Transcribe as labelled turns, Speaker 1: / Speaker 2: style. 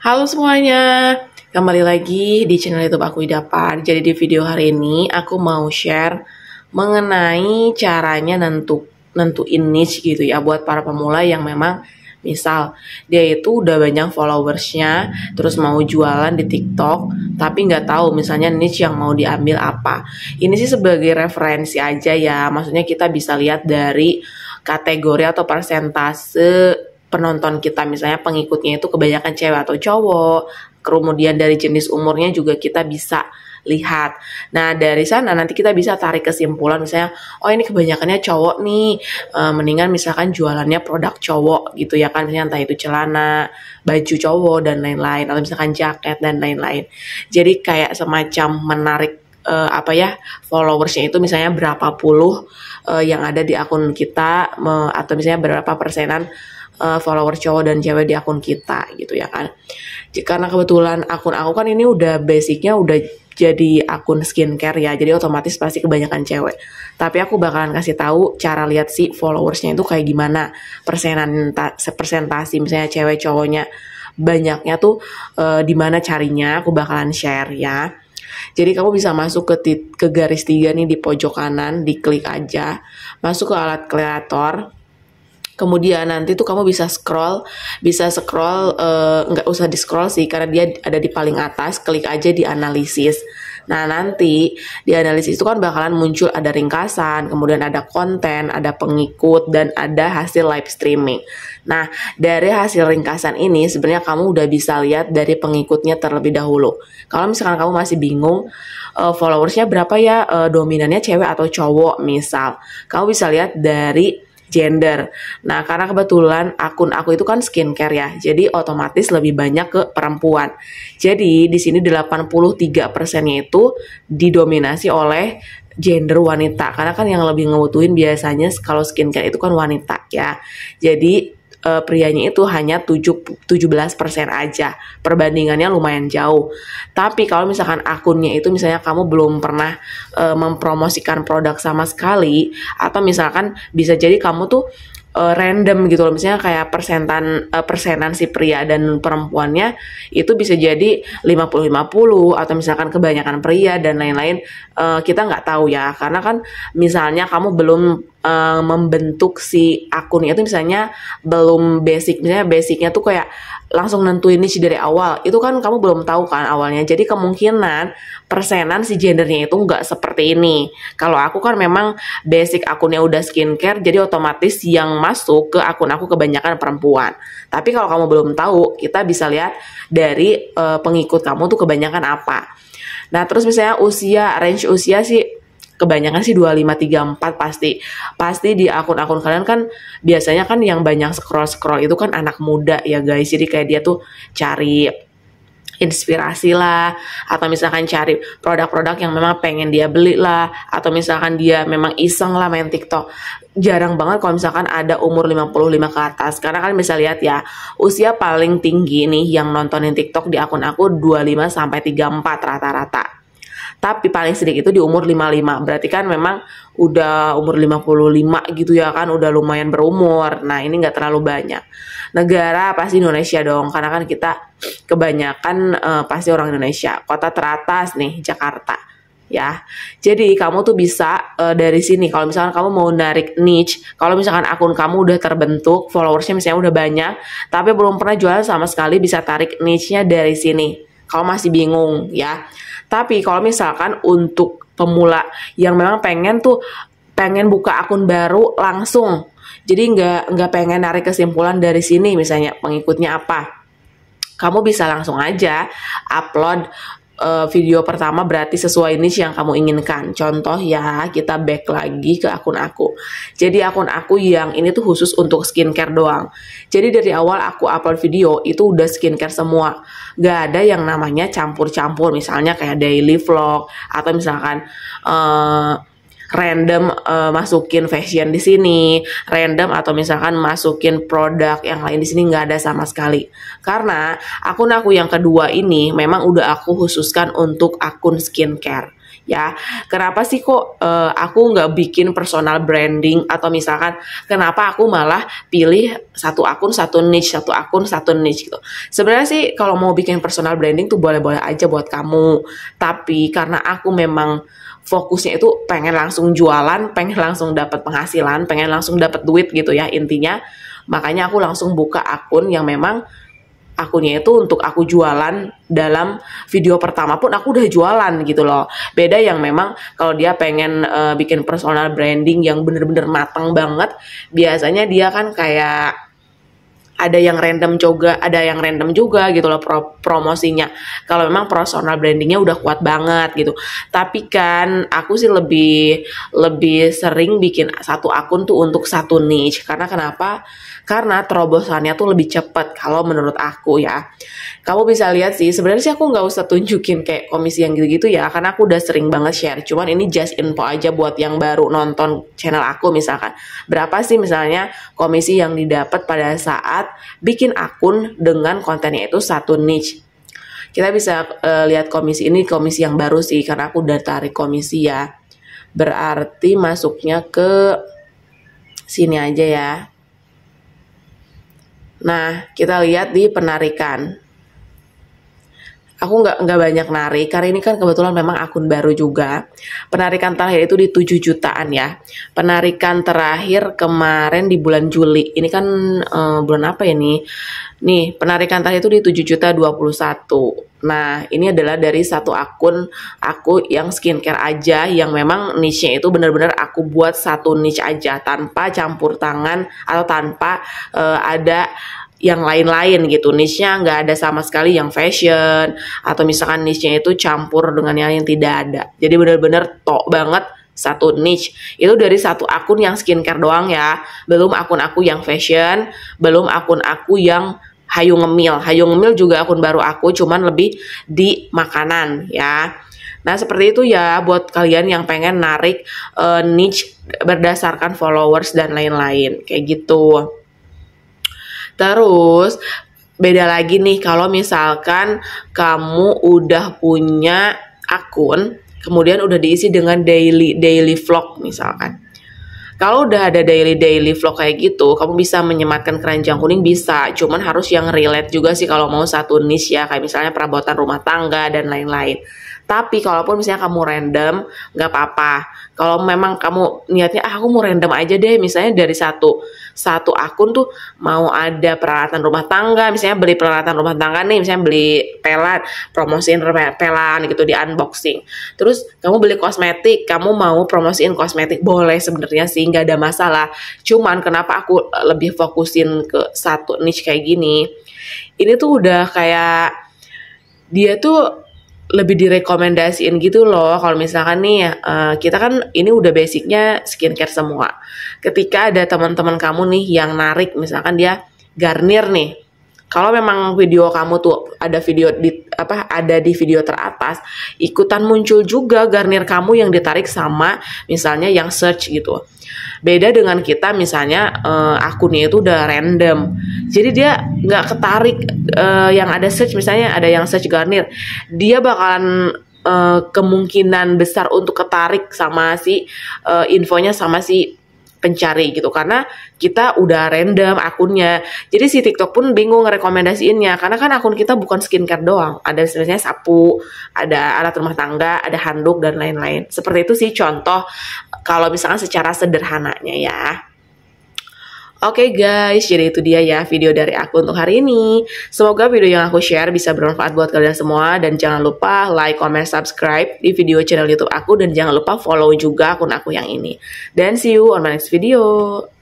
Speaker 1: Halo semuanya, kembali lagi di channel YouTube aku Idapar. Jadi di video hari ini aku mau share mengenai caranya nentu nentuin niche gitu ya buat para pemula yang memang misal dia itu udah banyak followersnya terus mau jualan di TikTok tapi nggak tahu misalnya niche yang mau diambil apa ini sih sebagai referensi aja ya maksudnya kita bisa lihat dari kategori atau persentase penonton kita misalnya pengikutnya itu kebanyakan cewek atau cowok kemudian dari jenis umurnya juga kita bisa lihat. Nah dari sana nanti kita bisa tarik kesimpulan misalnya, oh ini kebanyakannya cowok nih, e, mendingan misalkan jualannya produk cowok gitu ya kan, misalnya entah itu celana, baju cowok dan lain-lain, atau misalkan jaket dan lain-lain. Jadi kayak semacam menarik e, apa ya followersnya itu misalnya berapa puluh e, yang ada di akun kita me, atau misalnya berapa persenan uh, follower cowok dan cewek di akun kita gitu ya kan karena kebetulan akun aku kan ini udah basicnya udah jadi akun skincare ya jadi otomatis pasti kebanyakan cewek tapi aku bakalan kasih tahu cara lihat si followersnya itu kayak gimana persenan persentasi misalnya cewek cowoknya banyaknya tuh e, di mana carinya aku bakalan share ya jadi kamu bisa masuk ke, ke garis tiga nih di pojok kanan, diklik aja, masuk ke alat kreator, Kemudian nanti tuh kamu bisa scroll, bisa scroll eh, nggak uh, usah di scroll sih karena dia ada di paling atas, klik aja di analisis. Nah nanti di analisis itu kan bakalan muncul ada ringkasan, kemudian ada konten, ada pengikut, dan ada hasil live streaming. Nah dari hasil ringkasan ini sebenarnya kamu udah bisa lihat dari pengikutnya terlebih dahulu. Kalau misalkan kamu masih bingung uh, followersnya berapa ya, uh, dominannya cewek atau cowok misal, kamu bisa lihat dari gender. Nah, karena kebetulan akun aku itu kan skincare ya, jadi otomatis lebih banyak ke perempuan. Jadi di sini 83 persennya itu didominasi oleh gender wanita karena kan yang lebih ngebutuhin biasanya kalau skincare itu kan wanita ya jadi uh, prianya itu hanya 7, 17% aja. Perbandingannya lumayan jauh. Tapi kalau misalkan akunnya itu misalnya kamu belum pernah uh, mempromosikan produk sama sekali atau misalkan bisa jadi kamu tuh uh, random gitu loh misalnya kayak persentan uh, persenan si pria dan perempuannya itu bisa jadi 50-50 atau misalkan kebanyakan pria dan lain-lain uh, kita nggak tahu ya karena kan misalnya kamu belum uh, membentuk si akunnya itu misalnya belum basic misalnya basicnya tuh kayak langsung nentuin niche dari awal itu kan kamu belum tahu kan awalnya jadi kemungkinan persenan si gendernya itu nggak seperti ini kalau aku kan memang basic akunnya udah skincare jadi otomatis yang masuk ke akun aku kebanyakan perempuan tapi kalau kamu belum tahu kita bisa lihat dari uh, pengikut kamu tuh kebanyakan apa nah terus misalnya usia range usia sih kebanyakan sih 2534 pasti. Pasti di akun-akun kalian kan biasanya kan yang banyak scroll-scroll itu kan anak muda ya guys. Jadi kayak dia tuh cari inspirasi lah atau misalkan cari produk-produk yang memang pengen dia beli lah atau misalkan dia memang iseng lah main TikTok jarang banget kalau misalkan ada umur 55 ke atas karena kan bisa lihat ya usia paling tinggi nih yang nontonin TikTok di akun aku 25 sampai 34 rata-rata tapi paling sedikit itu di umur 55 berarti kan memang udah umur 55 gitu ya kan udah lumayan berumur nah ini nggak terlalu banyak negara pasti Indonesia dong karena kan kita kebanyakan uh, pasti orang Indonesia kota teratas nih Jakarta ya. Jadi kamu tuh bisa uh, dari sini kalau misalkan kamu mau narik niche, kalau misalkan akun kamu udah terbentuk, followersnya misalnya udah banyak, tapi belum pernah jualan sama sekali bisa tarik niche-nya dari sini kalau masih bingung ya. Tapi kalau misalkan untuk pemula yang memang pengen tuh pengen buka akun baru langsung, jadi nggak nggak pengen narik kesimpulan dari sini misalnya pengikutnya apa, kamu bisa langsung aja upload Eh, video pertama berarti sesuai niche yang kamu inginkan. Contoh ya, kita back lagi ke akun aku. Jadi akun aku yang ini tuh khusus untuk skincare doang. Jadi dari awal aku upload video itu udah skincare semua. Gak ada yang namanya campur-campur misalnya kayak daily vlog atau misalkan uh, random uh, masukin fashion di sini, random atau misalkan masukin produk yang lain di sini nggak ada sama sekali. Karena akun aku yang kedua ini memang udah aku khususkan untuk akun skincare ya kenapa sih kok uh, aku nggak bikin personal branding atau misalkan kenapa aku malah pilih satu akun satu niche satu akun satu niche gitu sebenarnya sih kalau mau bikin personal branding tuh boleh-boleh aja buat kamu tapi karena aku memang fokusnya itu pengen langsung jualan, pengen langsung dapat penghasilan, pengen langsung dapat duit gitu ya intinya. Makanya aku langsung buka akun yang memang akunnya itu untuk aku jualan dalam video pertama pun aku udah jualan gitu loh. Beda yang memang kalau dia pengen uh, bikin personal branding yang bener-bener matang banget, biasanya dia kan kayak ada yang random juga, ada yang random juga gitu loh pro promosinya. Kalau memang personal brandingnya udah kuat banget gitu. Tapi kan aku sih lebih lebih sering bikin satu akun tuh untuk satu niche. Karena kenapa? Karena terobosannya tuh lebih cepet kalau menurut aku ya. Kamu bisa lihat sih, sebenarnya sih aku nggak usah tunjukin kayak komisi yang gitu-gitu ya, karena aku udah sering banget share. Cuman ini just info aja buat yang baru nonton channel aku misalkan. Berapa sih misalnya komisi yang didapat pada saat bikin akun dengan kontennya itu satu niche. Kita bisa uh, lihat komisi ini komisi yang baru sih karena aku udah tarik komisi ya. Berarti masuknya ke sini aja ya. Nah, kita lihat di penarikan aku nggak nggak banyak narik karena ini kan kebetulan memang akun baru juga penarikan terakhir itu di 7 jutaan ya penarikan terakhir kemarin di bulan Juli ini kan uh, bulan apa ya nih nih penarikan terakhir itu di 7 juta 21 nah ini adalah dari satu akun aku yang skincare aja yang memang niche-nya itu benar-benar aku buat satu niche aja tanpa campur tangan atau tanpa uh, ada yang lain-lain gitu niche-nya nggak ada sama sekali yang fashion atau misalkan niche-nya itu campur dengan yang, yang tidak ada jadi bener-bener tok banget satu niche itu dari satu akun yang skincare doang ya belum akun aku yang fashion belum akun aku yang hayu ngemil hayu ngemil juga akun baru aku cuman lebih di makanan ya Nah, seperti itu ya buat kalian yang pengen narik uh, niche berdasarkan followers dan lain-lain. Kayak gitu. Terus beda lagi nih kalau misalkan kamu udah punya akun kemudian udah diisi dengan daily daily vlog misalkan kalau udah ada daily daily vlog kayak gitu kamu bisa menyematkan keranjang kuning bisa cuman harus yang relate juga sih kalau mau satu niche ya kayak misalnya perabotan rumah tangga dan lain-lain tapi kalaupun misalnya kamu random, nggak apa-apa. Kalau memang kamu niatnya ah aku mau random aja deh, misalnya dari satu satu akun tuh mau ada peralatan rumah tangga, misalnya beli peralatan rumah tangga nih, misalnya beli pelan, promosiin pelan gitu di unboxing. Terus kamu beli kosmetik, kamu mau promosiin kosmetik boleh sebenarnya sih nggak ada masalah. Cuman kenapa aku lebih fokusin ke satu niche kayak gini? Ini tuh udah kayak dia tuh lebih direkomendasiin gitu loh kalau misalkan nih uh, kita kan ini udah basicnya skincare semua ketika ada teman-teman kamu nih yang narik misalkan dia Garnier nih kalau memang video kamu tuh ada video di apa ada di video teratas ikutan muncul juga garnier kamu yang ditarik sama misalnya yang search gitu beda dengan kita misalnya uh, akunnya itu udah random jadi dia nggak ketarik uh, yang ada search misalnya ada yang search garnier dia bakalan uh, kemungkinan besar untuk ketarik sama si uh, infonya sama si pencari gitu karena kita udah random akunnya jadi si TikTok pun bingung ngerekomendasiinnya karena kan akun kita bukan skincare doang ada misalnya sapu ada alat rumah tangga ada handuk dan lain-lain seperti itu sih contoh kalau misalkan secara sederhananya ya Oke okay guys, jadi itu dia ya video dari aku untuk hari ini. Semoga video yang aku share bisa bermanfaat buat kalian semua dan jangan lupa like, comment, subscribe di video channel YouTube aku dan jangan lupa follow juga akun aku yang ini. Dan see you on my next video.